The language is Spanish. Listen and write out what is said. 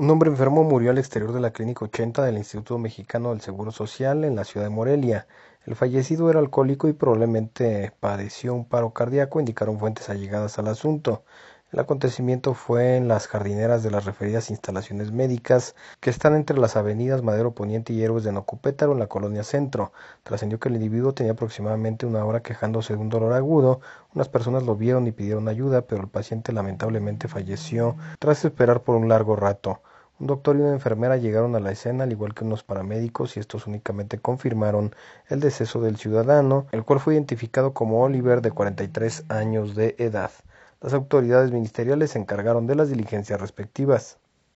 Un hombre enfermo murió al exterior de la Clínica 80 del Instituto Mexicano del Seguro Social en la ciudad de Morelia. El fallecido era alcohólico y probablemente padeció un paro cardíaco, indicaron fuentes allegadas al asunto. El acontecimiento fue en las jardineras de las referidas instalaciones médicas que están entre las avenidas Madero Poniente y Héroes de Nocupétaro en la colonia Centro. Trascendió que el individuo tenía aproximadamente una hora quejándose de un dolor agudo. Unas personas lo vieron y pidieron ayuda, pero el paciente lamentablemente falleció tras esperar por un largo rato. Un doctor y una enfermera llegaron a la escena, al igual que unos paramédicos, y estos únicamente confirmaron el deceso del ciudadano, el cual fue identificado como Oliver, de 43 años de edad. Las autoridades ministeriales se encargaron de las diligencias respectivas.